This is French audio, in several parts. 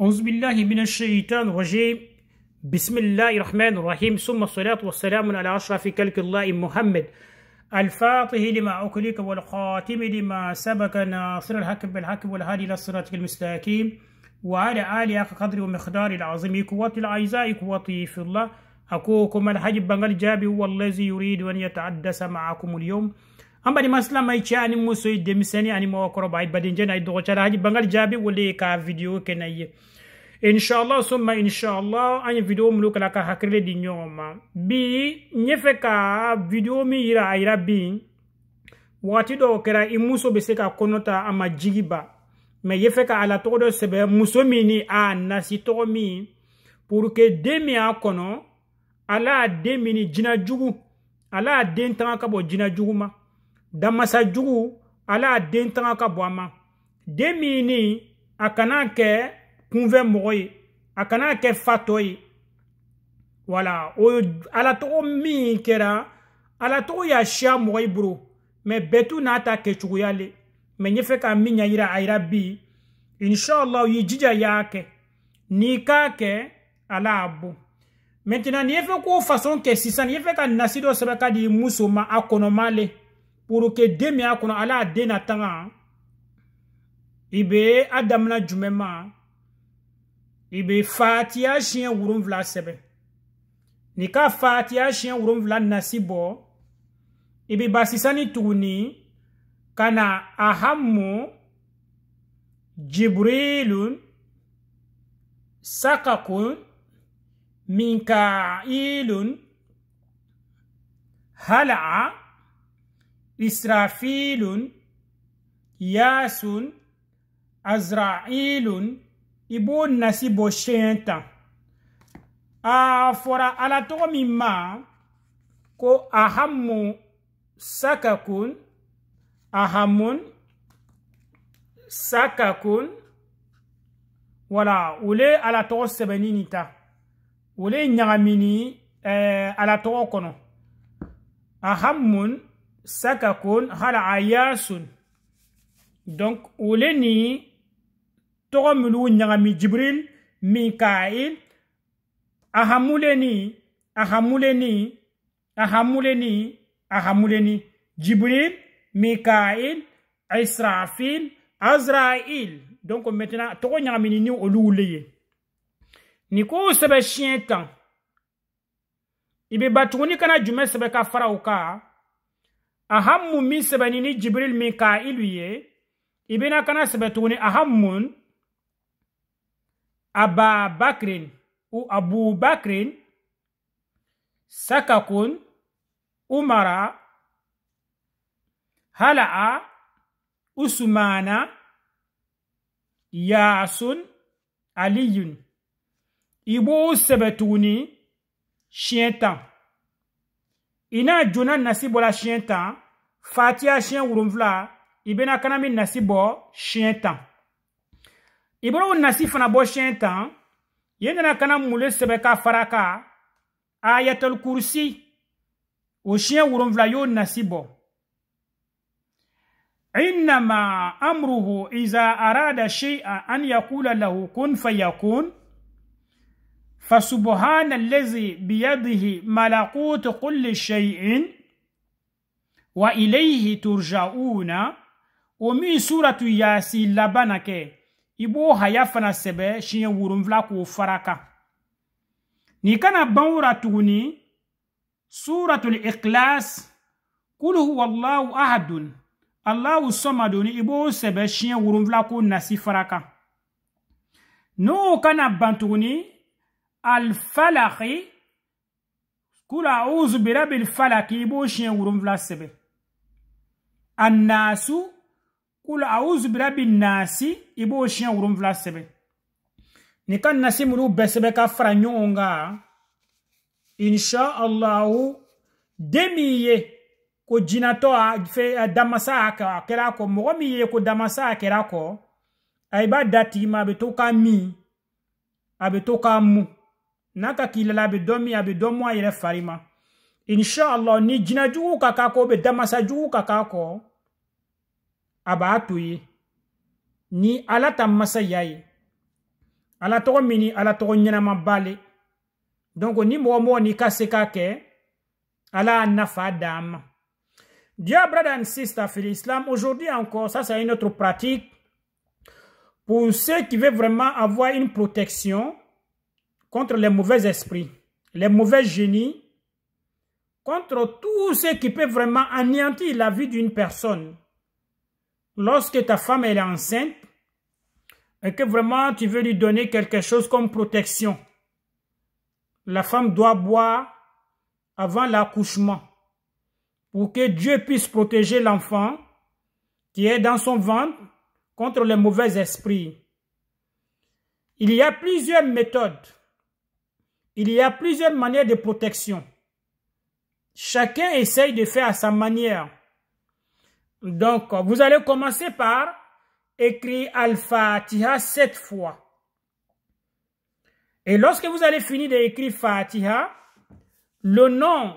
أعوذ بالله من الشيطان الرجيم بسم الله الرحمن الرحيم ثم الصلاة والسلام على أشرف كلك الله محمد الفاتح لما أكلك والخاتم لما سبك ناصر الحكم بالحكم والهادي إلى الصراط المستقيم وعلى آله أخ قدر ومقدار العظيم قوة العزاء قوة في الله أخوكم الحج بن الجابي هو الذي يريد أن يتحدث معكم اليوم hambadi maslama i cɛ ani muso i denmisɛni ani mɔgɔkɔrɔba i baden jɛna i dɔgɔcɛra haji bangali jaabi wele ka video kɛ na ye inshallah summa inshallah an ye video minnu kala ka hakilile di ɲɔgɔn ma bi n ye fɛ ka video min yira a yira bi wagati dɔw kɛra i muso bɛ se ka kɔnɔ ta a ma jigi ba mɛ ye fɛ ka a la tɔgɔ dɔ sɛbɛ muso min ni a nasi tɔgɔ min pour que den min y'a kɔnɔ ala a den min ni jinajugu ala a den tanga ka bɔ jinajugu ma damasa jugu ala a den tanga ka bɔ a ma den min ni a kana kɛ kunfɛ mɔgɔ ye a kana kɛ fatɔ ye wala o alatɔgɔ min kɛra alatɔgɔ y'a siya mɔgɔ i bolo mɛ bɛɛ tu n'a ta kɛcogoya le mɛ n ye fɛ ka min ɲɛyira a yira bi inshallah i jija y'a kɛ n'i k'a kɛ ala a bon maintenant n'i ye fɛ k'o façon kɛ sisan n'i ye fɛ ka nasi dɔ sɛbɛ ka di i muso ma a kɔnɔma le pour que den min y'a kɔnɔ ala y'a den na tanga i bɛ a damina jumɛn ma i bɛ fatiya siɲɛ wolonwula sɛbɛn n'i ka fatiya siɲɛ wolonwula nasi bɔ i bɛ basisani tuguni ka na ahamu jibrilun sakakun minkailun hala'a إسرافيل ياس أزرائيل ibo nasi bo sɛn tan a fɔra ala tɔgɔ min ma ko ahamu sakakun ahamun sakakun wala ole ala tɔgɔ sɛbɛnni nin ta ole ɲagamini ɛɛ ala tɔgɔ kɔnɔ ahamun sakakun hal ayasun donc wole ni togo minuu ɲagami jibril mikail ahamuleni ahamuleni ahamuleni ahamuleni jibril mikail israfil azrail donc maintenant togo ɲagamini ni olu wule ye ni ko sɛbɛ siɲɛ kan i be batuguni kana jumɛn sɛbɛ ka fara u kan ahammu min sɛbɛnni ni jibril mikailu ye i bena kana sɛbɛ tuguni ahammun ababakrin u abubakrin sakakun umara hala'a usmana yasun aliyun i b'o sɛbɛ tuguni siɲɛ tan i n'a jona nasi bɔra siɲɛ tan fatiya siɲɛ wolonfila i bɛna kana min nasi bɔ siɲɛ tan i bɔra o nasi fana bɔ siɲɛ tan i nana kana mule sɛbɛ ka fara kan ayatul kursi o siɲɛ wolonfila y'o nasi bɔ innama amruhu iza arada shay'an an yaqula lahu kun fayakun فسبحان الذي بيده ملكوت كل شيء وإليه ترجعون ومن سورة ياسين لبنك ibo haya fana sɛbɛ siɲɛ wolonfila k'o fara kan ni kana banwura tuguni suratul ikhlas kul huwallahu ahadun allahu somadoni i b'o sɛbɛ siɲɛ wolonfila k'o nasi fara kan n'o kana ban tuguni alfalaki kula auzu birabil falaki i b'o siɲɛ wolonfila sɛbɛ annaasu kula auzu birabil naasi i b'o siɲɛ wolonfila sɛbɛ ni ka nasi minnu bɛɛ sɛbɛ ka fara ɲɔgɔn kan insha allahu den min ye ko jinatɔ a damasa a kɛra a kɔ mɔgɔ min ye ko damasa a kɛra a kɔ a i b'a da tigi ma a bɛ to ka min a bɛ to ka mun Naka kilala domi domi a bɛ dɔ InshaAllah ni jina juu kakako be damasa kakako. kakako. Aba ni ala ta alata ye ala tɔgɔ mini ala donc ni mwomo n'i kasekake. ala a nafa Dear brother and sister, islam, aujourd'hui encore, ça c'est une autre pratique pour ceux qui veulent vraiment avoir une protection contre les mauvais esprits, les mauvais génies, contre tout ce qui peut vraiment anéantir la vie d'une personne. Lorsque ta femme est enceinte et que vraiment tu veux lui donner quelque chose comme protection, la femme doit boire avant l'accouchement pour que Dieu puisse protéger l'enfant qui est dans son ventre contre les mauvais esprits. Il y a plusieurs méthodes il y a plusieurs manières de protection. Chacun essaye de faire à sa manière. Donc, vous allez commencer par écrire Al-Fatiha sept fois. Et lorsque vous allez finir d'écrire Fatiha, le nom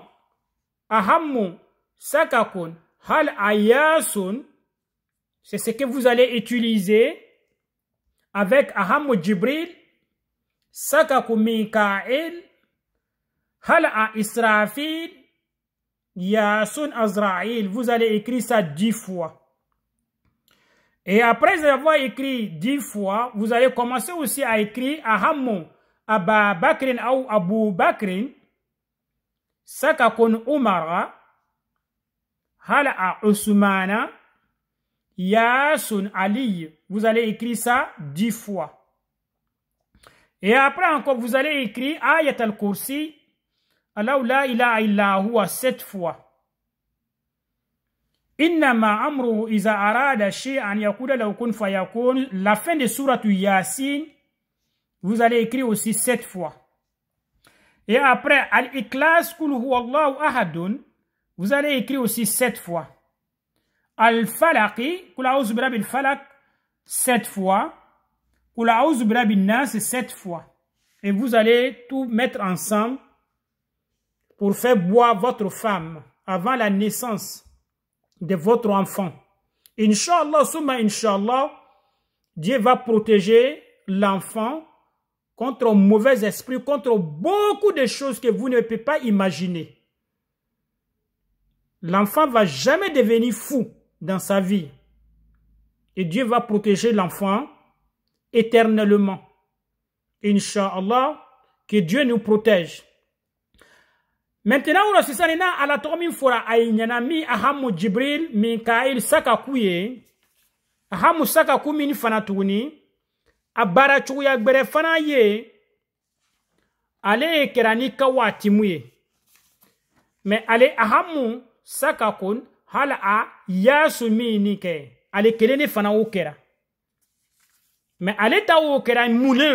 Ahamu Sakakun Hal Ayasun, c'est ce que vous allez utiliser avec Ahamou Jibril sakaku Mika'il, Hala Israfil, Yasun Azrail. Vous allez écrire ça dix fois. Et après avoir écrit dix fois, vous allez commencer aussi à écrire Ahammu, Aba Bakrin ou Abu Bakrin, kun Umara, Hala a Usmana, Yasun Ali. Vous allez écrire ça dix fois. Et après encore, vous allez écrire Ayat al-Kursi, Allah la ilaha a huwa sept fois. Innama amru iza arada shay'an yakuda laukun fayakun. La fin de sourate Yasin, vous allez écrire aussi sept fois. Et après al iklas kul huwallahu ahadun, vous allez écrire aussi sept fois. Al-Falaqi, kul a'udhu birabbil falaq, sept fois c'est sept fois. Et vous allez tout mettre ensemble pour faire boire votre femme avant la naissance de votre enfant. Inch'Allah, Inch'Allah, Dieu va protéger l'enfant contre mauvais esprit, contre beaucoup de choses que vous ne pouvez pas imaginer. L'enfant va jamais devenir fou dans sa vie. Et Dieu va protéger l'enfant éternellement. Inch'Allah, que Dieu nous protège. Maintenant, on a à ala tomin fora ayinyana mi ahamu Jibril min sakakouye Ahamu saka Abara fanaye. Ale kerani Mais ale ahamu sakakun hala a yasumi nike. Ale ale ta o kɛra mun le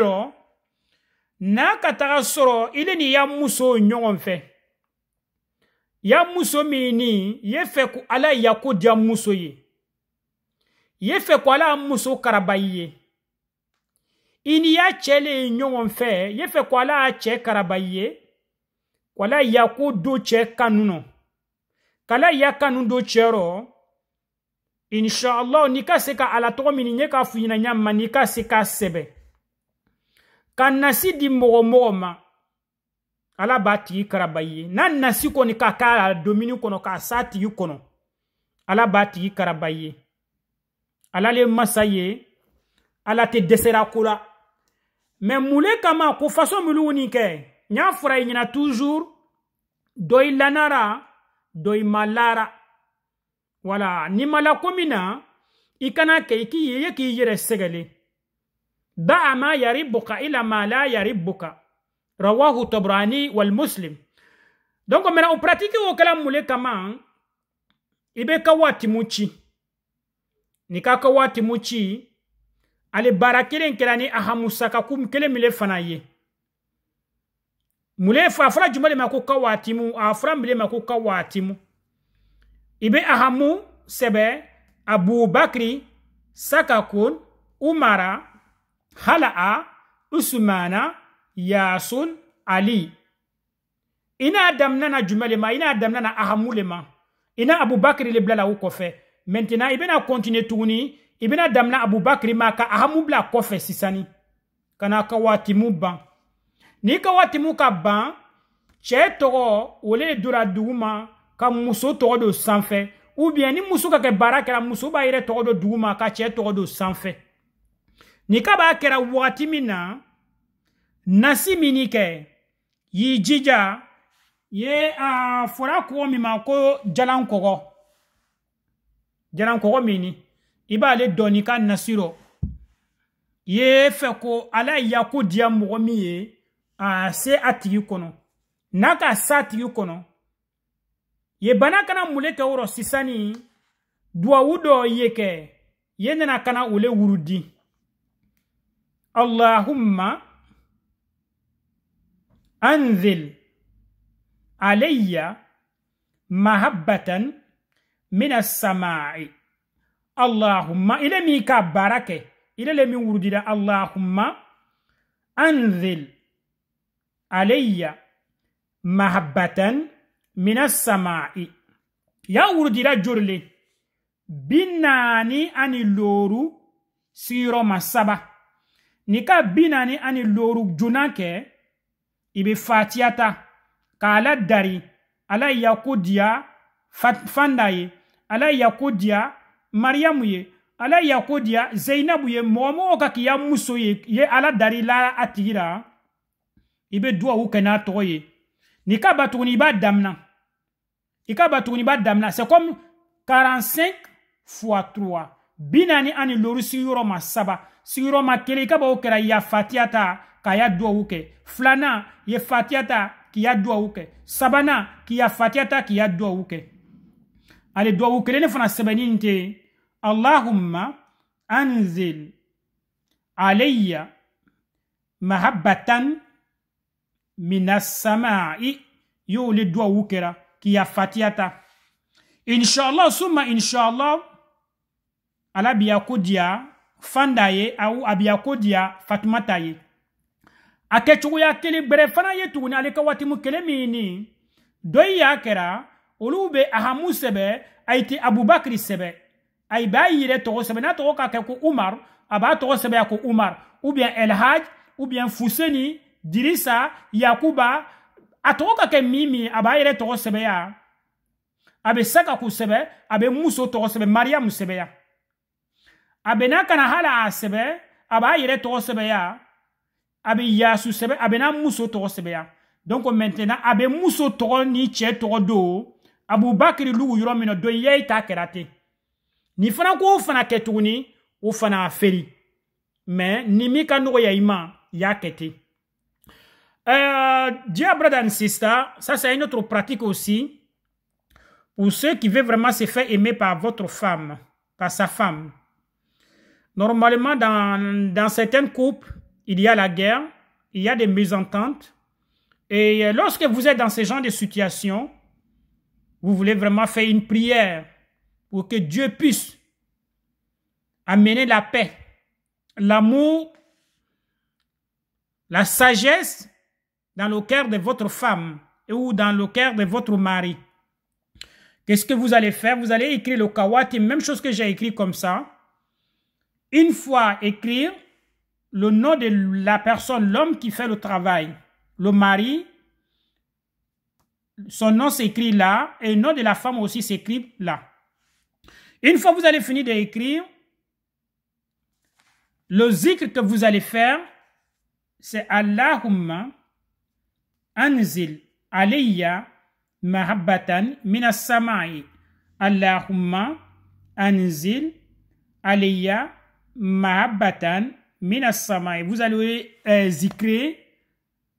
n'a ka taga sɔrɔ i ni y'a muso ɲɔgɔn fɛ y'a muso min ni ye fɛ ko ala ya ko diya muso ye ye fɛ ko ala muso karabayi ye i ni y'a cɛ le ye ɲɔgɔn fɛ ye fɛ ko ala cɛ karabayi ye ko ala ya ko do cɛ kanu nɔ k'ala ya kanu do cɛ rɔ inshallah n'i ka se ka ala tɔgɔ min ɲɛ k'a f'u ɲɛna ɲa ma n'i ka se k'a sɛbɛ ka nasi di mɔgɔ mɔgɔ ma ala b'a tigi karaba ye n'a nasi kɔni ka k'a la domini kɔnɔ k'a s'a tigi kɔnɔ ala b'a tigi karaba ye ala le masa ye ala tɛ dɛsɛra ko la mɛ mun le kama ko façon minnu nin kɛ n y'a fɔra i ɲɛna toujours dɔ i lanara dɔ i ma lara wala ni malako ko min na i kana kɛ i k'i ye k'i yɛrɛ sɛgɛle da'a ma yaribuka ila ma la yaribuka rawahu tobrani walmuslim donc mena o pratike o kɛla mun le kama i be ka waati mu ci ni ka ka waati ci ale baara kelen kɛra ni ahamusaka kum kelen min le fana ye mun le a fɔra juma le ma ko ka waati a fɔra mun le ma ko ka waati i be a hamu sɛbɛ abubakiri sakakun umara hala'a usumana yasun ali i n'a damina na jumɛn le ma i n'a damina na ahamu le ma i na abubakiri le bila la o kɔfɛ maintenant i bena continue tuguni i bena damina abubakiri ma ka ahamu bila kɔfɛ sisani ka na ka waatimu ban n'i ka waatimu ka ban cɛɛ tɔgɔ o le dora dugu ma ka muso tɔgɔ don sanfɛ ubiyɛn ni muso ka kɛ baara kɛra muso b'a yɛrɛ tɔgɔ don dugu ma ka cɛɛ tɔgɔ don sanfɛ ni ka b'a kɛra wagati min na nasi min kɛ y'i jija ye a fɔra kɔgɔ min ma ko jalan kɔgɔ jalan kɔgɔ min i b'ale dɔɔni ka nasi rɔ i ye fɛ ko ala ye yako diya mɔgɔ min ye a se a tigi kɔnɔ n'a ka s'a tigi kɔnɔ ye bana kana mule kɛ wɔrɔ sisani duwawu dɔ ye ye nana kana ule wurudi allahumma anzil alayya mahabbatan min assamai allahumma ile min ka baara ile le min wurudira allahumma anzil alayya mahabbatan mina sama'i ya wurdira jorle binani ani loru siro masaba nika binani ani loru juna kɛ i be ta k'a la dari ala yako diya fanda ye ala yako diya mariyamu ye ala yako diya zeinabu ye mɔgɔ ka k'i ya muso ye ye ala dari la a tigi ra i be ye n'i ka ban tuguni i b'a damina i ka ban tuguni i b'a damina c'est comme 45 fois 3 bi naani ani loru sigiyɔrɔ ma saba sigiyɔrɔ ma kelen i ka ban o kɛra ya fatiya ta k'a ya duwawu kɛ filanan ye fatiya ta k'i ya duwawu kɛ sabanan k'i ya ta k'i ya duwawu kɛ ale duwawu kelen ne fana sɛbɛnni tɛ yen allahumma anzil alayya mina samai yóò lè dúà wú kẹra kì fatiya ta inshallah suma inshallah alabiya ko diya fanda ye awu abiya ko diya fatumata ye a kɛcogoya kelen bɛrɛ fana ye tuguni ale ka waatimu kelen min ni dɔyi y'a kɛra olu bɛ ahamu sɛbɛ a yi tɛ abubakari sɛbɛ a yi b'a yɛrɛ tɔgɔ sɛbɛ n'a tɔgɔ ka kɛ ko umar a b'a tɔgɔ sɛbɛya ko umar ou bien elhaj ou fuseni dirisa yakuba a tɔgɔ ka kɛ min min a b'a yɛrɛ tɔgɔ sɛbɛya a bɛ saka k'u sɛbɛ a bɛ muso tɔgɔ sɛbɛ mariyamu sɛbɛya a bɛ n'a kana hali a sɛbɛ a b'a yɛrɛ tɔgɔ sɛbɛya a bɛ yasu sɛbɛ a bɛ n'a muso tɔgɔ sɛbɛya donc maintenant a bɛ muso tɔgɔ ni cɛ tɔgɔ don abubakiri lugu yɔrɔ min na don yayi ta kɛra ten nin fana k'o fana kɛ tuguni o fana a feri mais nin min ka nɔgɔ ya i ma i y'a kɛ ten Euh, dear brother sister, ça c'est une autre pratique aussi. Pour ceux qui veulent vraiment se faire aimer par votre femme, par sa femme. Normalement, dans, dans certains couples, il y a la guerre, il y a des mésententes. Et lorsque vous êtes dans ce genre de situation, vous voulez vraiment faire une prière pour que Dieu puisse amener la paix, l'amour, la sagesse dans le cœur de votre femme ou dans le cœur de votre mari. Qu'est-ce que vous allez faire Vous allez écrire le kawati, même chose que j'ai écrit comme ça. Une fois écrire le nom de la personne, l'homme qui fait le travail, le mari, son nom s'écrit là et le nom de la femme aussi s'écrit là. Une fois vous allez finir d'écrire, le zikr que vous allez faire, c'est Allahumma vous allez euh,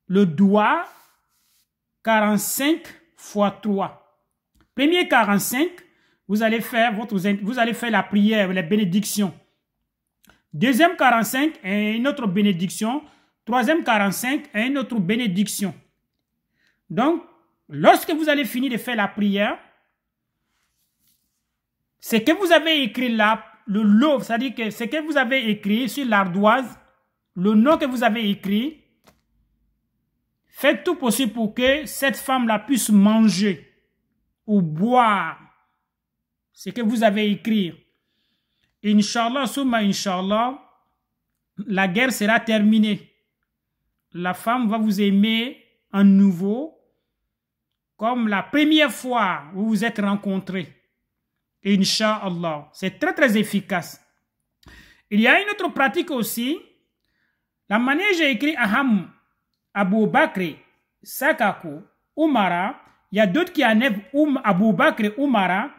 le doigt 45 fois 3. Premier 45, vous allez faire votre, vous allez faire la prière, la bénédiction. Deuxième 45, une autre bénédiction. Troisième 45, une autre bénédiction. Donc, lorsque vous allez finir de faire la prière, ce que vous avez écrit là, le lot, c'est-à-dire que ce que vous avez écrit sur l'ardoise, le nom que vous avez écrit, faites tout possible pour que cette femme-là puisse manger ou boire ce que vous avez écrit. Inch'Allah, souma Inch'Allah, la guerre sera terminée. La femme va vous aimer à nouveau comme la première fois où vous vous êtes rencontrés. Inch'Allah, c'est très très efficace. Il y a une autre pratique aussi. La manière j'ai écrit Aham, Abu Bakr, Sakaku, Umara, il y a d'autres qui enlèvent um, Abu Bakr, Umara.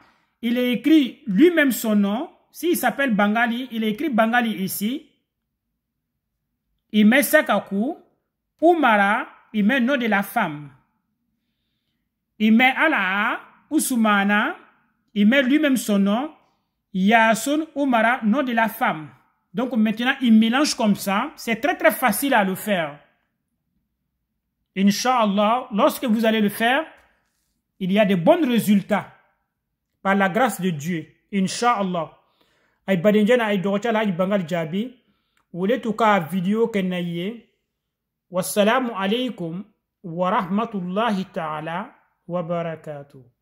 Il a écrit lui-même son nom. S'il s'appelle Bangali, il écrit Bangali ici. Il met Sakaku. Umara, il met le nom de la femme. Il met Allah il met lui-même son nom, Yasun umara nom de la femme. Donc maintenant, il mélange comme ça. C'est très très facile à le faire. Inch'Allah, lorsque vous allez le faire, il y a de bons résultats par la grâce de Dieu. Inch'Allah. ay wa barakatuh.